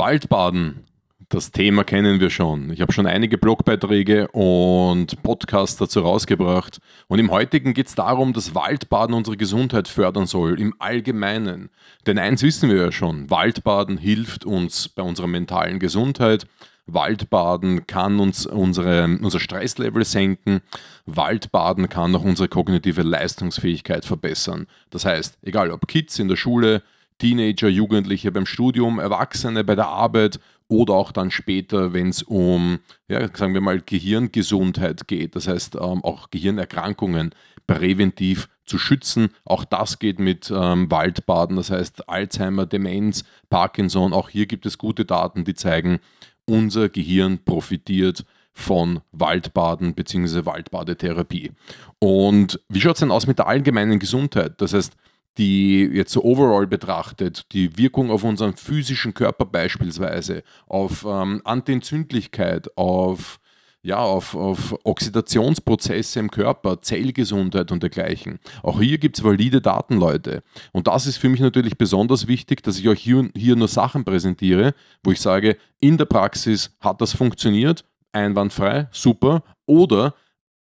Waldbaden. Das Thema kennen wir schon. Ich habe schon einige Blogbeiträge und Podcasts dazu rausgebracht. Und im heutigen geht es darum, dass Waldbaden unsere Gesundheit fördern soll, im Allgemeinen. Denn eins wissen wir ja schon, Waldbaden hilft uns bei unserer mentalen Gesundheit. Waldbaden kann uns unsere, unser Stresslevel senken. Waldbaden kann auch unsere kognitive Leistungsfähigkeit verbessern. Das heißt, egal ob Kids in der Schule, Teenager, Jugendliche beim Studium, Erwachsene bei der Arbeit oder auch dann später, wenn es um, ja, sagen wir mal, Gehirngesundheit geht, das heißt ähm, auch Gehirnerkrankungen präventiv zu schützen. Auch das geht mit ähm, Waldbaden, das heißt Alzheimer, Demenz, Parkinson. Auch hier gibt es gute Daten, die zeigen, unser Gehirn profitiert von Waldbaden bzw. Waldbadetherapie. Und wie schaut es denn aus mit der allgemeinen Gesundheit? Das heißt, die jetzt so overall betrachtet, die Wirkung auf unseren physischen Körper beispielsweise, auf ähm, Antientzündlichkeit, auf, ja, auf, auf Oxidationsprozesse im Körper, Zellgesundheit und dergleichen. Auch hier gibt es valide Daten, Leute. Und das ist für mich natürlich besonders wichtig, dass ich euch hier, hier nur Sachen präsentiere, wo ich sage, in der Praxis hat das funktioniert, einwandfrei, super, oder,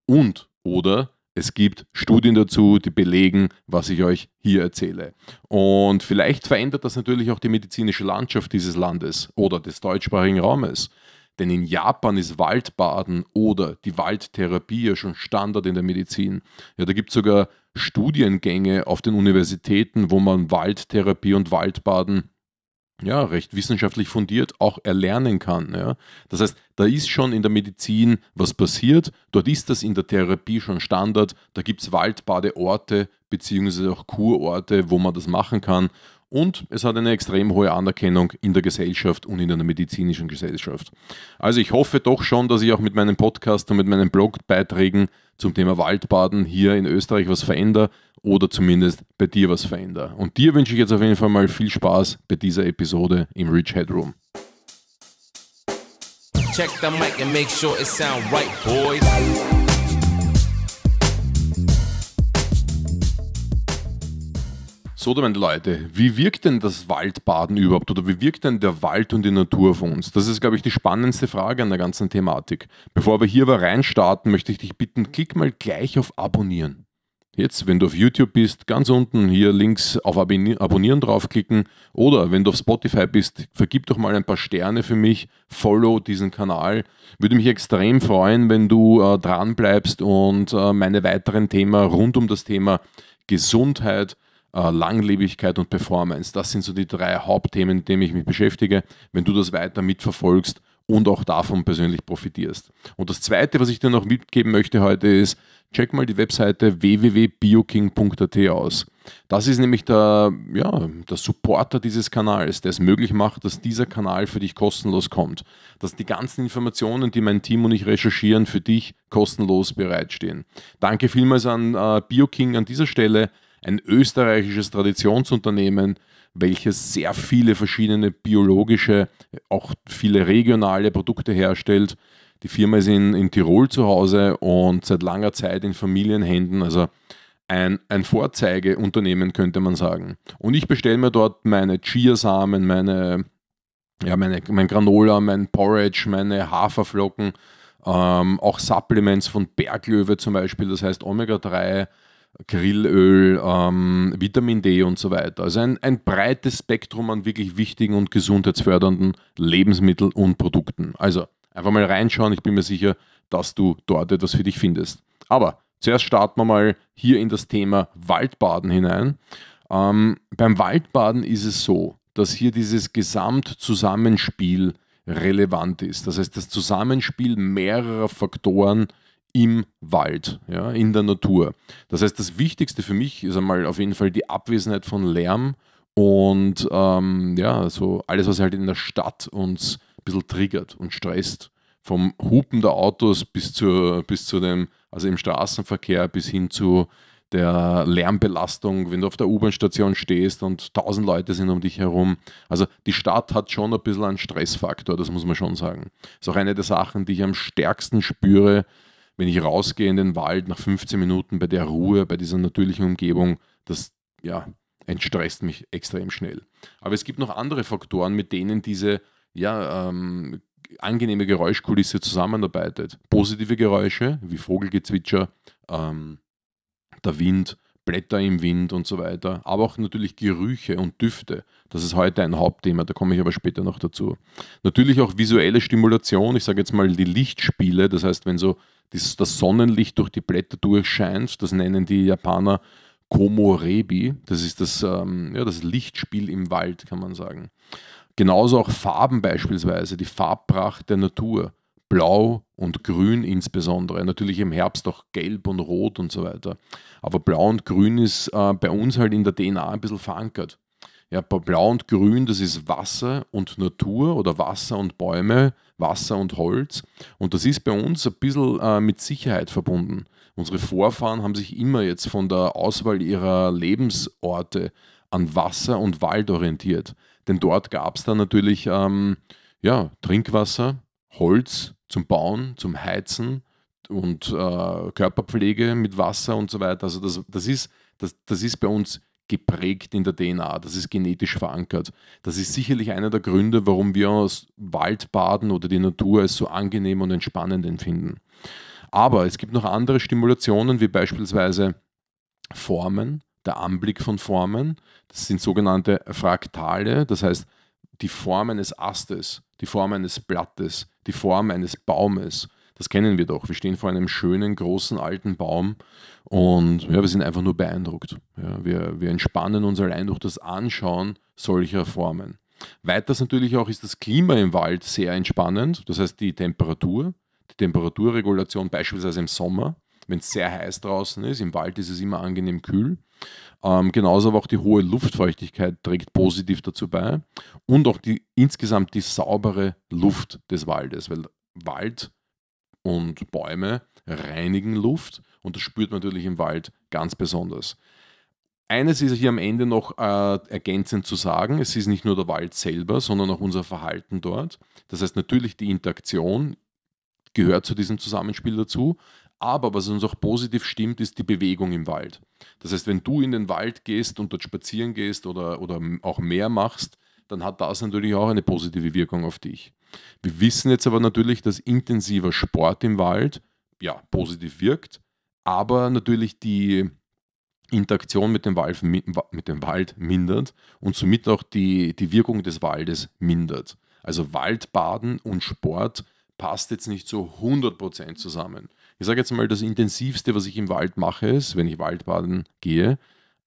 und, oder, es gibt Studien dazu, die belegen, was ich euch hier erzähle. Und vielleicht verändert das natürlich auch die medizinische Landschaft dieses Landes oder des deutschsprachigen Raumes. Denn in Japan ist Waldbaden oder die Waldtherapie ja schon Standard in der Medizin. Ja, da gibt es sogar Studiengänge auf den Universitäten, wo man Waldtherapie und Waldbaden ja, recht wissenschaftlich fundiert auch erlernen kann. Ja. Das heißt, da ist schon in der Medizin was passiert, dort ist das in der Therapie schon Standard, da gibt es Waldbadeorte beziehungsweise auch Kurorte, wo man das machen kann. Und es hat eine extrem hohe Anerkennung in der Gesellschaft und in der medizinischen Gesellschaft. Also ich hoffe doch schon, dass ich auch mit meinem Podcast und mit meinen Blogbeiträgen zum Thema Waldbaden hier in Österreich was verändere oder zumindest bei dir was verändere. Und dir wünsche ich jetzt auf jeden Fall mal viel Spaß bei dieser Episode im Rich Headroom. Check the mic and make sure it sound right, boys. so, meine Leute. Wie wirkt denn das Waldbaden überhaupt oder wie wirkt denn der Wald und die Natur auf uns? Das ist, glaube ich, die spannendste Frage an der ganzen Thematik. Bevor wir hier aber reinstarten, möchte ich dich bitten, klick mal gleich auf Abonnieren. Jetzt, wenn du auf YouTube bist, ganz unten hier links auf Abonnieren draufklicken oder wenn du auf Spotify bist, vergib doch mal ein paar Sterne für mich, follow diesen Kanal. Würde mich extrem freuen, wenn du äh, dran bleibst und äh, meine weiteren Themen rund um das Thema Gesundheit, äh, Langlebigkeit und Performance. Das sind so die drei Hauptthemen, mit denen ich mich beschäftige. Wenn du das weiter mitverfolgst und auch davon persönlich profitierst. Und das Zweite, was ich dir noch mitgeben möchte heute, ist, check mal die Webseite www.bioking.at aus. Das ist nämlich der, ja, der Supporter dieses Kanals, der es möglich macht, dass dieser Kanal für dich kostenlos kommt. Dass die ganzen Informationen, die mein Team und ich recherchieren, für dich kostenlos bereitstehen. Danke vielmals an äh, Bioking an dieser Stelle ein österreichisches Traditionsunternehmen, welches sehr viele verschiedene biologische, auch viele regionale Produkte herstellt. Die Firma ist in, in Tirol zu Hause und seit langer Zeit in Familienhänden, also ein, ein Vorzeigeunternehmen könnte man sagen. Und ich bestelle mir dort meine Chiasamen, meine, ja, meine, mein Granola, mein Porridge, meine Haferflocken, ähm, auch Supplements von Berglöwe zum Beispiel, das heißt Omega-3 Grillöl, ähm, Vitamin D und so weiter. Also ein, ein breites Spektrum an wirklich wichtigen und gesundheitsfördernden Lebensmitteln und Produkten. Also einfach mal reinschauen, ich bin mir sicher, dass du dort etwas für dich findest. Aber zuerst starten wir mal hier in das Thema Waldbaden hinein. Ähm, beim Waldbaden ist es so, dass hier dieses Gesamtzusammenspiel relevant ist. Das heißt, das Zusammenspiel mehrerer Faktoren im Wald, ja, in der Natur. Das heißt, das Wichtigste für mich ist einmal auf jeden Fall die Abwesenheit von Lärm und ähm, ja, so alles, was halt in der Stadt uns ein bisschen triggert und stresst. Vom Hupen der Autos bis, zur, bis zu dem, also im Straßenverkehr bis hin zu der Lärmbelastung, wenn du auf der U-Bahn-Station stehst und tausend Leute sind um dich herum. Also die Stadt hat schon ein bisschen einen Stressfaktor, das muss man schon sagen. Das ist auch eine der Sachen, die ich am stärksten spüre, wenn ich rausgehe in den Wald nach 15 Minuten bei der Ruhe, bei dieser natürlichen Umgebung, das ja, entstresst mich extrem schnell. Aber es gibt noch andere Faktoren, mit denen diese ja, ähm, angenehme Geräuschkulisse zusammenarbeitet. Positive Geräusche wie Vogelgezwitscher, ähm, der Wind, Blätter im Wind und so weiter, aber auch natürlich Gerüche und Düfte. Das ist heute ein Hauptthema, da komme ich aber später noch dazu. Natürlich auch visuelle Stimulation, ich sage jetzt mal die Lichtspiele, das heißt, wenn so das, das Sonnenlicht durch die Blätter durchscheint. Das nennen die Japaner Komorebi. Das ist das, ähm, ja, das Lichtspiel im Wald, kann man sagen. Genauso auch Farben beispielsweise, die Farbpracht der Natur. Blau und Grün insbesondere. Natürlich im Herbst auch Gelb und Rot und so weiter. Aber Blau und Grün ist äh, bei uns halt in der DNA ein bisschen verankert. Ja, Blau und Grün, das ist Wasser und Natur oder Wasser und Bäume. Wasser und Holz. Und das ist bei uns ein bisschen äh, mit Sicherheit verbunden. Unsere Vorfahren haben sich immer jetzt von der Auswahl ihrer Lebensorte an Wasser und Wald orientiert. Denn dort gab es dann natürlich ähm, ja, Trinkwasser, Holz zum Bauen, zum Heizen und äh, Körperpflege mit Wasser und so weiter. Also das, das, ist, das, das ist bei uns geprägt in der DNA, das ist genetisch verankert. Das ist sicherlich einer der Gründe, warum wir das Waldbaden oder die Natur als so angenehm und entspannend empfinden. Aber es gibt noch andere Stimulationen, wie beispielsweise Formen, der Anblick von Formen. Das sind sogenannte Fraktale, das heißt die Form eines Astes, die Form eines Blattes, die Form eines Baumes. Das kennen wir doch. Wir stehen vor einem schönen, großen, alten Baum und ja, wir sind einfach nur beeindruckt. Ja, wir, wir entspannen uns allein durch das Anschauen solcher Formen. Weiters natürlich auch ist das Klima im Wald sehr entspannend, das heißt die Temperatur, die Temperaturregulation beispielsweise im Sommer, wenn es sehr heiß draußen ist, im Wald ist es immer angenehm kühl. Ähm, genauso aber auch die hohe Luftfeuchtigkeit trägt positiv dazu bei und auch die insgesamt die saubere Luft des Waldes, weil Wald und Bäume reinigen Luft und das spürt man natürlich im Wald ganz besonders. Eines ist hier am Ende noch äh, ergänzend zu sagen, es ist nicht nur der Wald selber, sondern auch unser Verhalten dort. Das heißt natürlich die Interaktion gehört zu diesem Zusammenspiel dazu, aber was uns auch positiv stimmt, ist die Bewegung im Wald. Das heißt, wenn du in den Wald gehst und dort spazieren gehst oder, oder auch mehr machst, dann hat das natürlich auch eine positive Wirkung auf dich. Wir wissen jetzt aber natürlich, dass intensiver Sport im Wald ja positiv wirkt, aber natürlich die Interaktion mit dem, Wald, mit dem Wald mindert und somit auch die, die Wirkung des Waldes mindert. Also Waldbaden und Sport passt jetzt nicht so 100% zusammen. Ich sage jetzt mal, das Intensivste, was ich im Wald mache, ist, wenn ich Waldbaden gehe,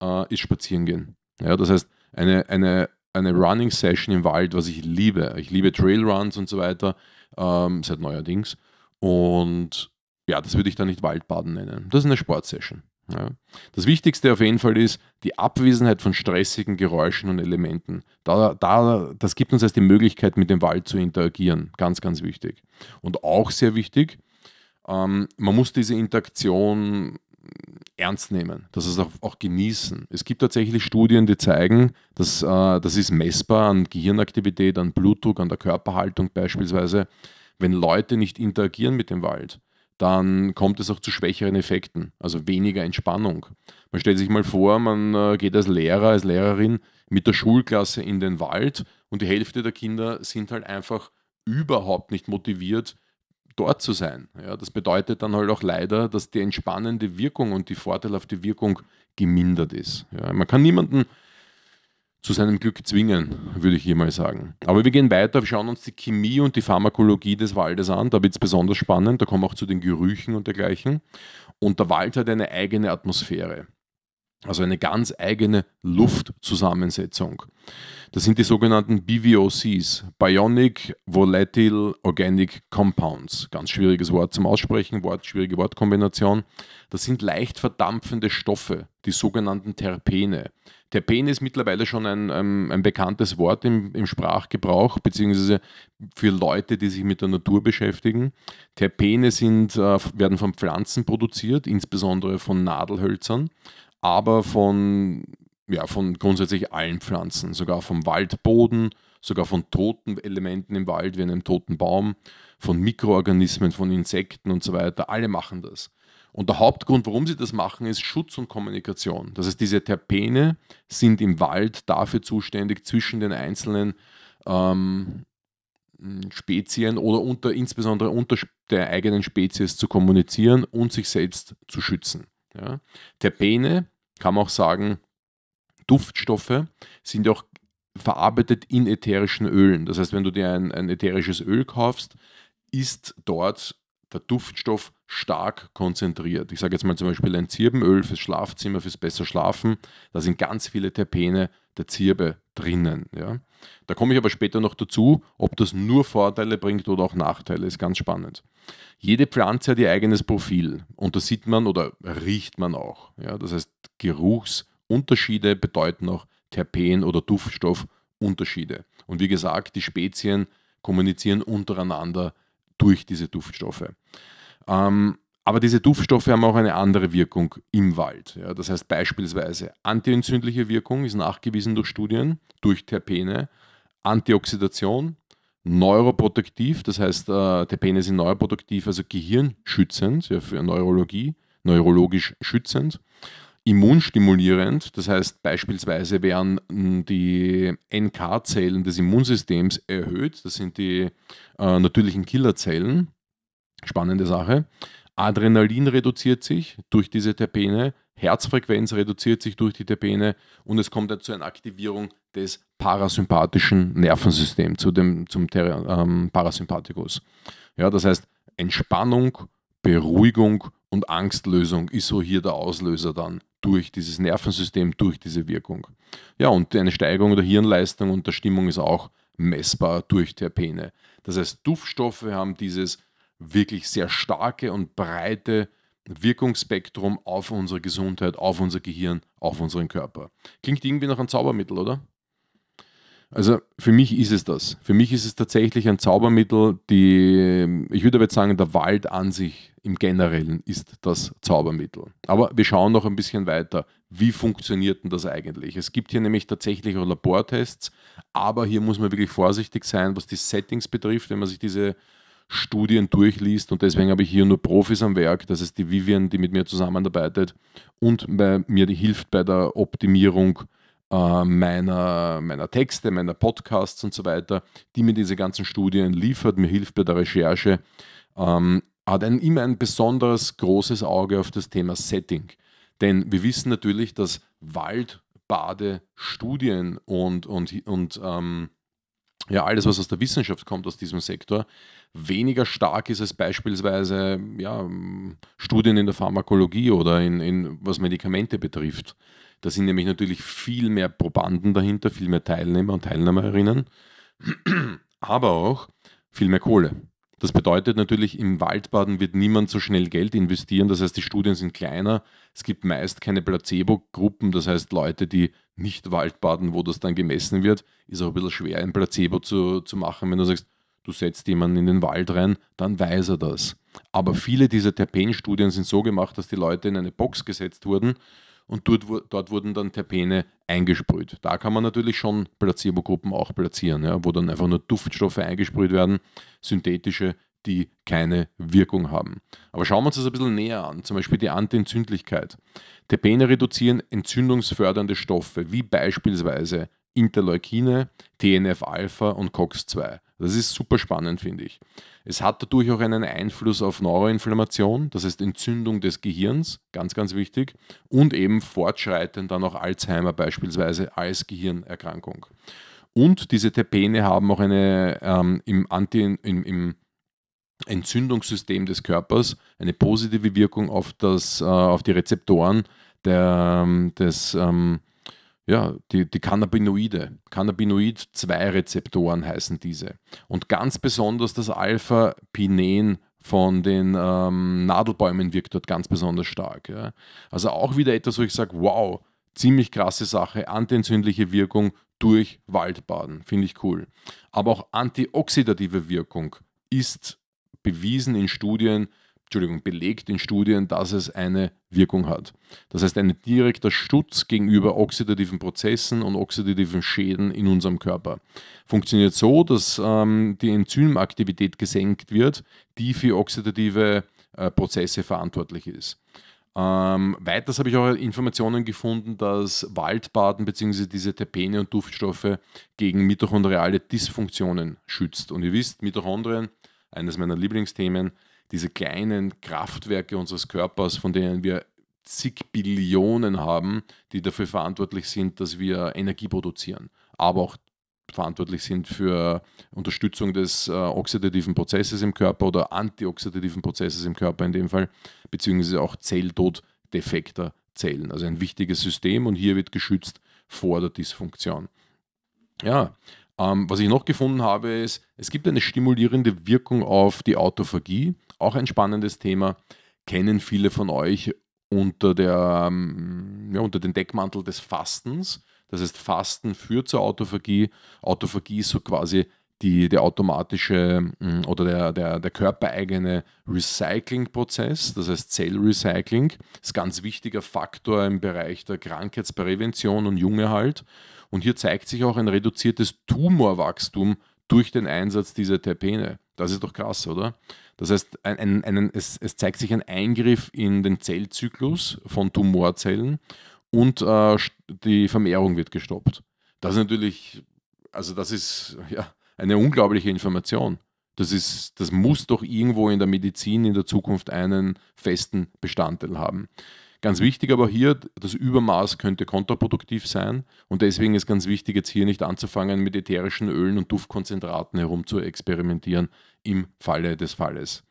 äh, ist spazieren gehen. Ja, das heißt, eine, eine eine Running Session im Wald, was ich liebe. Ich liebe Trailruns und so weiter, ähm, seit neuerdings. Und ja, das würde ich dann nicht Waldbaden nennen. Das ist eine Sportsession. Ja. Das Wichtigste auf jeden Fall ist die Abwesenheit von stressigen Geräuschen und Elementen. Da, da, das gibt uns erst die Möglichkeit, mit dem Wald zu interagieren. Ganz, ganz wichtig. Und auch sehr wichtig, ähm, man muss diese Interaktion ernst nehmen, dass es auch, auch, genießen. Es gibt tatsächlich Studien, die zeigen, dass äh, das ist messbar an Gehirnaktivität, an Blutdruck, an der Körperhaltung beispielsweise. Wenn Leute nicht interagieren mit dem Wald, dann kommt es auch zu schwächeren Effekten, also weniger Entspannung. Man stellt sich mal vor, man äh, geht als Lehrer, als Lehrerin mit der Schulklasse in den Wald und die Hälfte der Kinder sind halt einfach überhaupt nicht motiviert, dort zu sein. Ja, das bedeutet dann halt auch leider, dass die entspannende Wirkung und die vorteilhafte Wirkung gemindert ist. Ja, man kann niemanden zu seinem Glück zwingen, würde ich hier mal sagen. Aber wir gehen weiter, wir schauen uns die Chemie und die Pharmakologie des Waldes an. Da wird es besonders spannend, da kommen wir auch zu den Gerüchen und dergleichen. Und der Wald hat eine eigene Atmosphäre. Also eine ganz eigene Luftzusammensetzung. Das sind die sogenannten BVOCs, Bionic Volatile Organic Compounds. Ganz schwieriges Wort zum Aussprechen, Wort, schwierige Wortkombination. Das sind leicht verdampfende Stoffe, die sogenannten Terpene. Terpene ist mittlerweile schon ein, ein, ähm, ein bekanntes Wort im, im Sprachgebrauch, beziehungsweise für Leute, die sich mit der Natur beschäftigen. Terpene sind, äh, werden von Pflanzen produziert, insbesondere von Nadelhölzern aber von, ja, von grundsätzlich allen Pflanzen, sogar vom Waldboden, sogar von toten Elementen im Wald, wie einem toten Baum, von Mikroorganismen, von Insekten und so weiter. Alle machen das. Und der Hauptgrund, warum sie das machen, ist Schutz und Kommunikation. Das heißt, diese Terpene sind im Wald dafür zuständig, zwischen den einzelnen ähm, Spezien oder unter, insbesondere unter der eigenen Spezies zu kommunizieren und sich selbst zu schützen. Ja. Terpene, kann man auch sagen, Duftstoffe sind auch verarbeitet in ätherischen Ölen. Das heißt, wenn du dir ein, ein ätherisches Öl kaufst, ist dort der Duftstoff stark konzentriert. Ich sage jetzt mal zum Beispiel ein Zirbenöl fürs Schlafzimmer, fürs besser Schlafen. Da sind ganz viele Terpene der Zirbe drinnen. Ja. Da komme ich aber später noch dazu, ob das nur Vorteile bringt oder auch Nachteile. Ist ganz spannend. Jede Pflanze hat ihr eigenes Profil und das sieht man oder riecht man auch. Ja. Das heißt, Geruchsunterschiede bedeuten auch Terpen- oder Duftstoffunterschiede. Und wie gesagt, die Spezien kommunizieren untereinander durch diese Duftstoffe. Ähm, aber diese Duftstoffe haben auch eine andere Wirkung im Wald. Ja, das heißt beispielsweise antientzündliche Wirkung ist nachgewiesen durch Studien, durch Terpene, Antioxidation, neuroprotektiv, das heißt äh, Terpene sind neuroprotektiv, also gehirnschützend, ja, für Neurologie, neurologisch schützend immunstimulierend. Das heißt, beispielsweise werden die NK-Zellen des Immunsystems erhöht. Das sind die äh, natürlichen Killerzellen. Spannende Sache. Adrenalin reduziert sich durch diese Terpene, Herzfrequenz reduziert sich durch die Terpene und es kommt dann zu einer Aktivierung des parasympathischen Nervensystems, zu dem, zum Ter ähm, Parasympathikus. Ja, das heißt, Entspannung, Beruhigung und Angstlösung ist so hier der Auslöser dann durch dieses Nervensystem, durch diese Wirkung. Ja, und eine Steigerung der Hirnleistung und der Stimmung ist auch messbar durch Terpene. Das heißt, Duftstoffe haben dieses wirklich sehr starke und breite Wirkungsspektrum auf unsere Gesundheit, auf unser Gehirn, auf unseren Körper. Klingt irgendwie nach einem Zaubermittel, oder? Also für mich ist es das. Für mich ist es tatsächlich ein Zaubermittel, die, ich würde aber jetzt sagen, der Wald an sich im Generellen ist das Zaubermittel. Aber wir schauen noch ein bisschen weiter. Wie funktioniert denn das eigentlich? Es gibt hier nämlich tatsächlich auch Labortests, aber hier muss man wirklich vorsichtig sein, was die Settings betrifft, wenn man sich diese Studien durchliest und deswegen habe ich hier nur Profis am Werk. Das ist die Vivian, die mit mir zusammenarbeitet und bei mir die hilft bei der Optimierung äh, meiner, meiner Texte, meiner Podcasts und so weiter, die mir diese ganzen Studien liefert, mir hilft bei der Recherche, ähm, hat ein, immer ein besonders großes Auge auf das Thema Setting. Denn wir wissen natürlich, dass Waldbadestudien und, und, und ähm, ja, alles, was aus der Wissenschaft kommt, aus diesem Sektor, weniger stark ist als beispielsweise ja, Studien in der Pharmakologie oder in, in was Medikamente betrifft. Da sind nämlich natürlich viel mehr Probanden dahinter, viel mehr Teilnehmer und Teilnehmerinnen, aber auch viel mehr Kohle. Das bedeutet natürlich, im Waldbaden wird niemand so schnell Geld investieren. Das heißt, die Studien sind kleiner. Es gibt meist keine Placebo-Gruppen. Das heißt, Leute, die nicht Waldbaden, wo das dann gemessen wird, ist auch ein bisschen schwer, ein Placebo zu, zu machen. Wenn du sagst, du setzt jemanden in den Wald rein, dann weiß er das. Aber viele dieser Terpenstudien sind so gemacht, dass die Leute in eine Box gesetzt wurden und dort, dort wurden dann Terpene eingesprüht. Da kann man natürlich schon Placebo-Gruppen auch platzieren, ja, wo dann einfach nur Duftstoffe eingesprüht werden, synthetische, die keine Wirkung haben. Aber schauen wir uns das ein bisschen näher an, zum Beispiel die Antientzündlichkeit. Terpene reduzieren entzündungsfördernde Stoffe, wie beispielsweise Interleukine, TNF-Alpha und COX-2. Das ist super spannend, finde ich. Es hat dadurch auch einen Einfluss auf Neuroinflammation, das heißt Entzündung des Gehirns, ganz, ganz wichtig, und eben fortschreitend dann auch Alzheimer beispielsweise als Gehirnerkrankung. Und diese Terpene haben auch eine ähm, im, Anti, im, im Entzündungssystem des Körpers eine positive Wirkung auf, das, äh, auf die Rezeptoren der, ähm, des ähm, ja, die, die Cannabinoide, Cannabinoid-2-Rezeptoren heißen diese. Und ganz besonders das Alpha-Pinen von den ähm, Nadelbäumen wirkt dort ganz besonders stark. Ja. Also auch wieder etwas, wo ich sage, wow, ziemlich krasse Sache, antientzündliche Wirkung durch Waldbaden, finde ich cool. Aber auch antioxidative Wirkung ist bewiesen in Studien Entschuldigung, belegt in Studien, dass es eine Wirkung hat. Das heißt, ein direkter Schutz gegenüber oxidativen Prozessen und oxidativen Schäden in unserem Körper. Funktioniert so, dass ähm, die Enzymaktivität gesenkt wird, die für oxidative äh, Prozesse verantwortlich ist. Ähm, weiters habe ich auch Informationen gefunden, dass Waldbaden bzw. diese Terpene und Duftstoffe gegen mitochondriale Dysfunktionen schützt. Und ihr wisst, Mitochondrien, eines meiner Lieblingsthemen, diese kleinen Kraftwerke unseres Körpers, von denen wir zig Billionen haben, die dafür verantwortlich sind, dass wir Energie produzieren, aber auch verantwortlich sind für Unterstützung des äh, oxidativen Prozesses im Körper oder antioxidativen Prozesses im Körper in dem Fall, beziehungsweise auch Zelltod defekter Zellen. Also ein wichtiges System und hier wird geschützt vor der Dysfunktion. Ja, ähm, was ich noch gefunden habe, ist, es gibt eine stimulierende Wirkung auf die Autophagie auch ein spannendes Thema, kennen viele von euch unter, der, ähm, ja, unter den Deckmantel des Fastens. Das heißt, Fasten führt zur Autophagie. Autophagie ist so quasi die, der automatische mm, oder der, der, der körpereigene Recycling-Prozess, das heißt Zellrecycling, ist ganz wichtiger Faktor im Bereich der Krankheitsprävention und Junge halt. Und hier zeigt sich auch ein reduziertes Tumorwachstum durch den Einsatz dieser Terpene. Das ist doch krass, oder? Das heißt, ein, ein, ein, es, es, zeigt sich ein Eingriff in den Zellzyklus von Tumorzellen und äh, die Vermehrung wird gestoppt. Das ist natürlich, also das ist ja, eine unglaubliche Information. Das, ist, das muss doch irgendwo in der Medizin in der Zukunft einen festen Bestandteil haben. Ganz wichtig aber hier, das Übermaß könnte kontraproduktiv sein und deswegen ist ganz wichtig, jetzt hier nicht anzufangen, mit ätherischen Ölen und Duftkonzentraten herum zu experimentieren im Falle des Falles.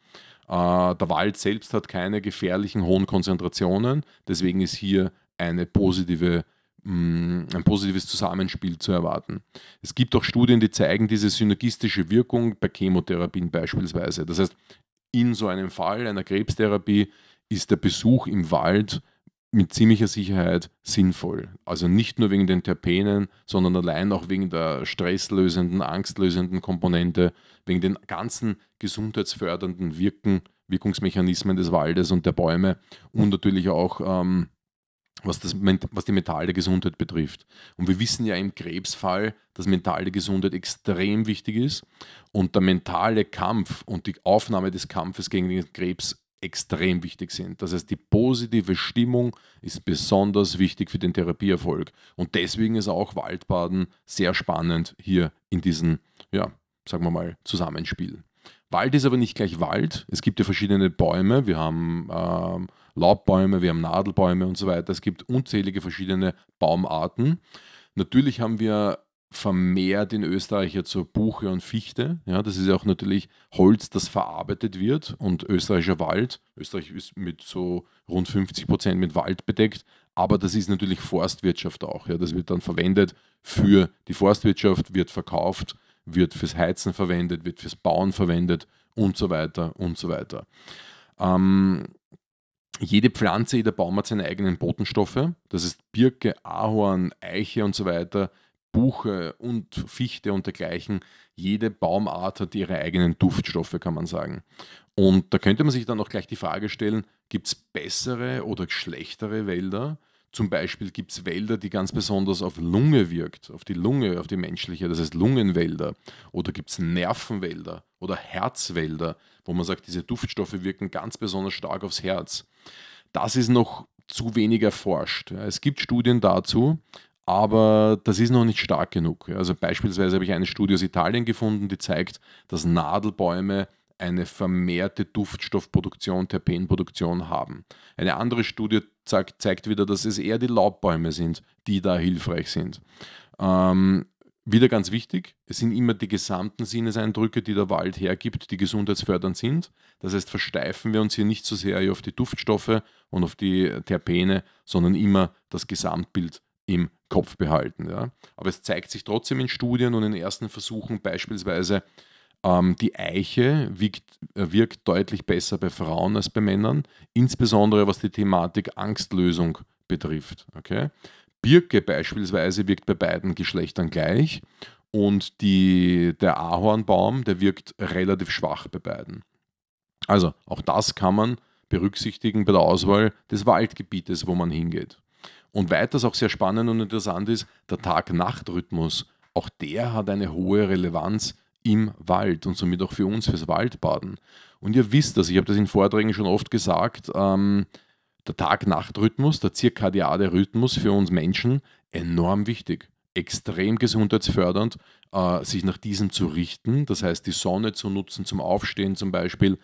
Äh, der Wald selbst hat keine gefährlichen hohen Konzentrationen, deswegen ist hier eine positive mm, ein positives Zusammenspiel zu erwarten. Es gibt auch Studien, die zeigen diese synergistische Wirkung bei Chemotherapien beispielsweise. Das heißt, in so einem Fall einer Krebstherapie ist der Besuch im Wald mit ziemlicher Sicherheit sinnvoll. Also nicht nur wegen den Terpenen, sondern allein auch wegen der stresslösenden, angstlösenden Komponente, wegen den ganzen gesundheitsfördernden Wirken, Wirkungsmechanismen des Waldes und der Bäume und natürlich auch ähm, was, das, was die mentale Gesundheit betrifft. Und wir wissen ja im Krebsfall, dass mentale Gesundheit extrem wichtig ist und der mentale Kampf und die Aufnahme des Kampfes gegen den Krebs extrem wichtig sind. Das heißt, die positive Stimmung ist besonders wichtig für den Therapieerfolg. Und deswegen ist auch Waldbaden sehr spannend hier in diesem, ja, sagen wir mal, Zusammenspiel. Wald ist aber nicht gleich Wald. Es gibt ja verschiedene Bäume. Wir haben ähm, Laubbäume, wir haben Nadelbäume und so weiter. Es gibt unzählige verschiedene Baumarten. Natürlich haben wir vermehrt in Österreich jetzt so Buche und Fichte. Ja, das ist ja auch natürlich Holz, das verarbeitet wird und österreichischer Wald. Österreich ist mit so rund 50 Prozent mit Wald bedeckt, aber das ist natürlich Forstwirtschaft auch. Ja, das wird dann verwendet für die Forstwirtschaft, wird verkauft, wird fürs Heizen verwendet, wird fürs Bauen verwendet und so weiter und so weiter. Ähm, jede Pflanze, jeder Baum hat seine eigenen Botenstoffe. Das ist Birke, Ahorn, Eiche und so weiter Buche und Fichte und dergleichen. Jede Baumart hat ihre eigenen Duftstoffe, kann man sagen. Und da könnte man sich dann auch gleich die Frage stellen, gibt es bessere oder schlechtere Wälder? Zum Beispiel gibt es Wälder, die ganz besonders auf Lunge wirkt, auf die Lunge, auf die menschliche, das heißt Lungenwälder. Oder gibt es Nervenwälder oder Herzwälder, wo man sagt, diese Duftstoffe wirken ganz besonders stark aufs Herz. Das ist noch zu wenig erforscht. Es gibt Studien dazu, aber das ist noch nicht stark genug. Also beispielsweise habe ich eine Studie aus Italien gefunden, die zeigt, dass Nadelbäume eine vermehrte Duftstoffproduktion, Terpenproduktion haben. Eine andere Studie zeigt, zeigt wieder, dass es eher die Laubbäume sind, die da hilfreich sind. Ähm, wieder ganz wichtig, es sind immer die gesamten Sinneseindrücke, die der Wald hergibt, die gesundheitsfördernd sind. Das heißt, versteifen wir uns hier nicht so sehr auf die Duftstoffe und auf die Terpene, sondern immer das Gesamtbild im Kopf behalten. Ja. Aber es zeigt sich trotzdem in Studien und in ersten Versuchen beispielsweise, ähm, die Eiche wirkt, äh, wirkt deutlich besser bei Frauen als bei Männern, insbesondere was die Thematik Angstlösung betrifft. Okay? Birke beispielsweise wirkt bei beiden Geschlechtern gleich und die, der Ahornbaum, der wirkt relativ schwach bei beiden. Also auch das kann man berücksichtigen bei der Auswahl des Waldgebietes, wo man hingeht. Und weiters auch sehr spannend und interessant ist, der Tag-Nacht-Rhythmus. Auch der hat eine hohe Relevanz im Wald und somit auch für uns fürs Waldbaden. Und ihr wisst das, ich habe das in Vorträgen schon oft gesagt, ähm, der Tag-Nacht-Rhythmus, der zirkadiale Rhythmus für uns Menschen enorm wichtig. Extrem gesundheitsfördernd, äh, sich nach diesem zu richten, das heißt die Sonne zu nutzen zum Aufstehen zum Beispiel,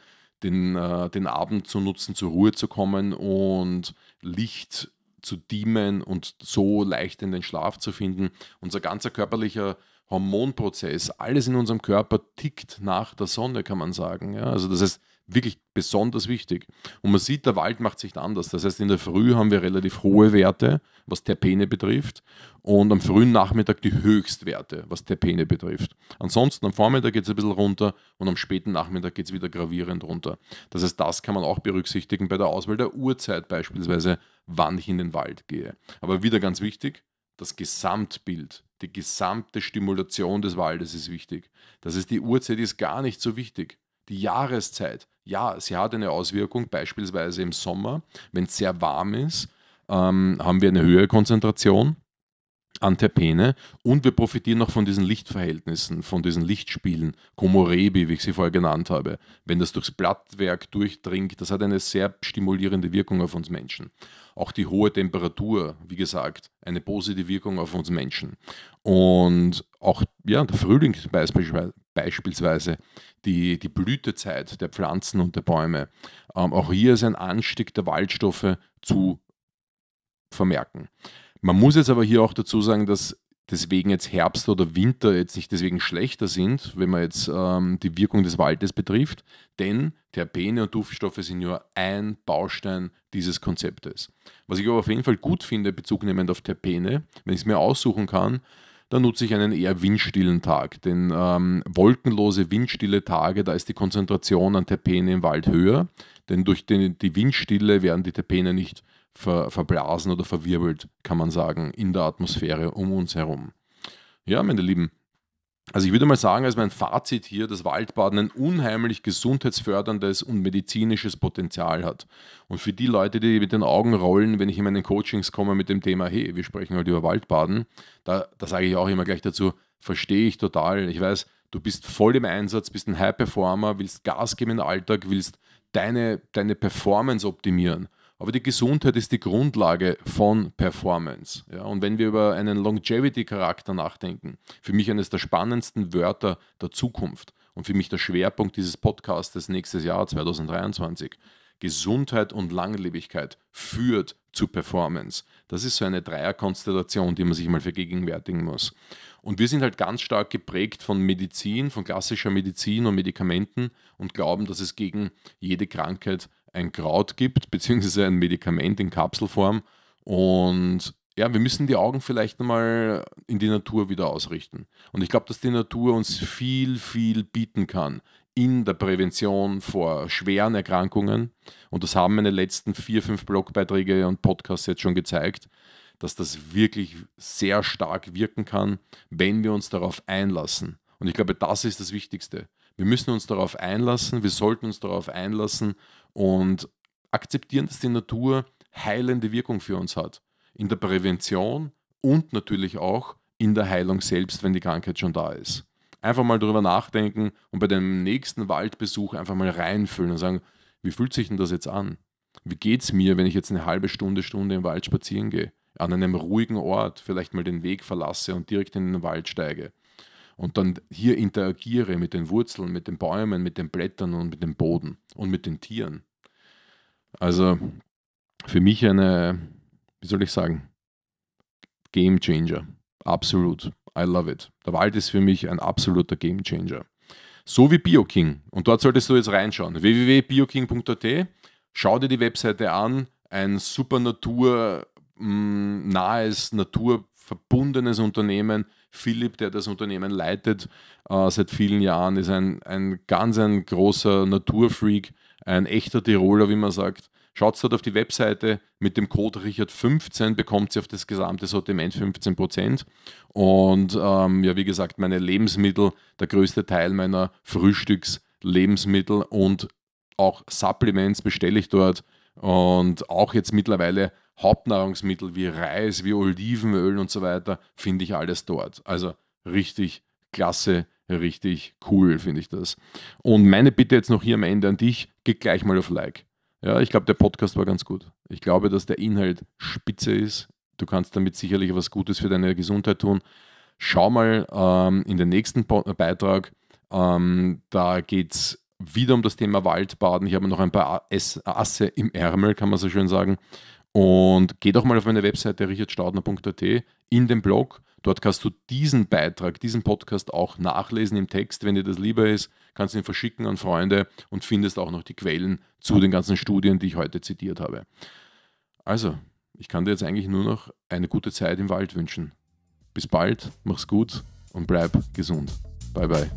den, äh, den Abend zu nutzen, zur Ruhe zu kommen und Licht zu dimmen und so leicht in den Schlaf zu finden. Unser ganzer körperlicher Hormonprozess, alles in unserem Körper tickt nach der Sonne, kann man sagen. Ja, also das ist wirklich besonders wichtig. Und man sieht, der Wald macht sich anders. Das heißt, in der Früh haben wir relativ hohe Werte, was Terpene betrifft, und am frühen Nachmittag die Höchstwerte, was Terpene betrifft. Ansonsten am Vormittag geht es ein bisschen runter und am späten Nachmittag geht es wieder gravierend runter. Das heißt, das kann man auch berücksichtigen bei der Auswahl der Uhrzeit beispielsweise wann ich in den Wald gehe. Aber wieder ganz wichtig, das Gesamtbild, die gesamte Stimulation des Waldes ist wichtig. Das ist die Uhrzeit ist gar nicht so wichtig. Die Jahreszeit, ja, sie hat eine Auswirkung, beispielsweise im Sommer, wenn es sehr warm ist, ähm, haben wir eine höhere Konzentration an Terpene und wir profitieren noch von diesen Lichtverhältnissen, von diesen Lichtspielen, Komorebi, wie ich sie vorher genannt habe. Wenn das durchs Blattwerk durchdringt, das hat eine sehr stimulierende Wirkung auf uns Menschen. Auch die hohe Temperatur, wie gesagt, eine positive Wirkung auf uns Menschen. Und auch ja, der Frühling beispielsweise, die, die Blütezeit der Pflanzen und der Bäume. Ähm, auch hier ist ein Anstieg der Waldstoffe zu vermerken. Man muss jetzt aber hier auch dazu sagen, dass deswegen jetzt Herbst oder Winter jetzt nicht deswegen schlechter sind, wenn man jetzt ähm, die Wirkung des Waldes betrifft, denn Terpene und Duftstoffe sind nur ein Baustein dieses Konzeptes. Was ich aber auf jeden Fall gut finde, bezugnehmend auf Terpene, wenn ich es mir aussuchen kann, dann nutze ich einen eher windstillen Tag, denn ähm, wolkenlose, windstille Tage, da ist die Konzentration an Terpene im Wald höher, denn durch den, die Windstille werden die Terpene nicht äh, ver, verblasen oder verwirbelt, kann man sagen, in der Atmosphäre um uns herum. Ja, meine Lieben, also ich würde mal sagen, als mein Fazit hier, dass Waldbaden ein unheimlich gesundheitsförderndes und medizinisches Potenzial hat. Und für die Leute, die mit den Augen rollen, wenn ich in meinen Coachings komme mit dem Thema, hey, wir sprechen heute halt über Waldbaden, da, da sage ich auch immer gleich dazu, verstehe ich total. Ich weiß, du bist voll im Einsatz, bist ein High-Performer, willst Gas geben im Alltag, willst deine, deine Performance optimieren. Aber die Gesundheit ist die Grundlage von Performance. Ja? Und wenn wir über einen Longevity-Charakter nachdenken, für mich eines der spannendsten Wörter der Zukunft und für mich der Schwerpunkt dieses Podcasts nächstes Jahr 2023. Gesundheit und Langlebigkeit führt zu Performance. Das ist so eine Dreierkonstellation, die man sich mal vergegenwärtigen muss. Und wir sind halt ganz stark geprägt von Medizin, von klassischer Medizin und Medikamenten und glauben, dass es gegen jede Krankheit ein Kraut gibt, beziehungsweise ein Medikament in Kapselform. Und ja, wir müssen die Augen vielleicht nochmal in die Natur wieder ausrichten. Und ich glaube, dass die Natur uns viel, viel bieten kann in der Prävention vor schweren Erkrankungen. Und das haben meine letzten vier, fünf Blogbeiträge und Podcasts jetzt schon gezeigt, dass das wirklich sehr stark wirken kann, wenn wir uns darauf einlassen. Und ich glaube, das ist das Wichtigste. Wir müssen uns darauf einlassen, wir sollten uns darauf einlassen und akzeptieren, dass die Natur heilende Wirkung für uns hat. In der Prävention und natürlich auch in der Heilung selbst, wenn die Krankheit schon da ist. Einfach mal darüber nachdenken und bei dem nächsten Waldbesuch einfach mal reinfüllen und sagen, wie fühlt sich denn das jetzt an? Wie geht es mir, wenn ich jetzt eine halbe Stunde, Stunde im Wald spazieren gehe? An einem ruhigen Ort vielleicht mal den Weg verlasse und direkt in den Wald steige und dann hier interagiere mit den Wurzeln, mit den Bäumen, mit den Blättern und mit dem Boden und mit den Tieren. Also für mich eine, wie soll ich sagen, Game Changer. Absolut. I love it. Der Wald ist für mich ein absoluter Game Changer. So wie BioKing. Und dort solltest du jetzt reinschauen. www.bioking.at. Schau dir die Webseite an. Ein super naturnahes, mm, naturverbundenes Unternehmen Philipp, der das Unternehmen leitet, äh, seit vielen Jahren, ist ein, ein ganz ein großer Naturfreak, ein echter Tiroler, wie man sagt. Schaut dort auf die Webseite mit dem Code Richard15, bekommt sie auf das gesamte Sortiment 15%. Und ähm, ja, wie gesagt, meine Lebensmittel, der größte Teil meiner Frühstücks-Lebensmittel und auch Supplements bestelle ich dort. Und auch jetzt mittlerweile Hauptnahrungsmittel wie Reis, wie Olivenöl und so weiter, finde ich alles dort. Also richtig klasse, richtig cool, finde ich das. Und meine Bitte jetzt noch hier am Ende an dich, geh gleich mal auf Like. Ja, ich glaube, der Podcast war ganz gut. Ich glaube, dass der Inhalt spitze ist. Du kannst damit sicherlich was Gutes für deine Gesundheit tun. Schau mal ähm, in den nächsten äh, Beitrag. Ähm, da geht es wieder um das Thema Waldbaden. Ich habe noch ein paar Asse im Ärmel, kann man so schön sagen. Und geh doch mal auf meine Webseite richardstaudner.at in den Blog. Dort kannst du diesen Beitrag, diesen Podcast auch nachlesen im Text. Wenn dir das lieber ist, kannst du ihn verschicken an Freunde und findest auch noch die Quellen zu den ganzen Studien, die ich heute zitiert habe. Also, ich kann dir jetzt eigentlich nur noch eine gute Zeit im Wald wünschen. Bis bald, mach's gut und bleib gesund. Bye bye.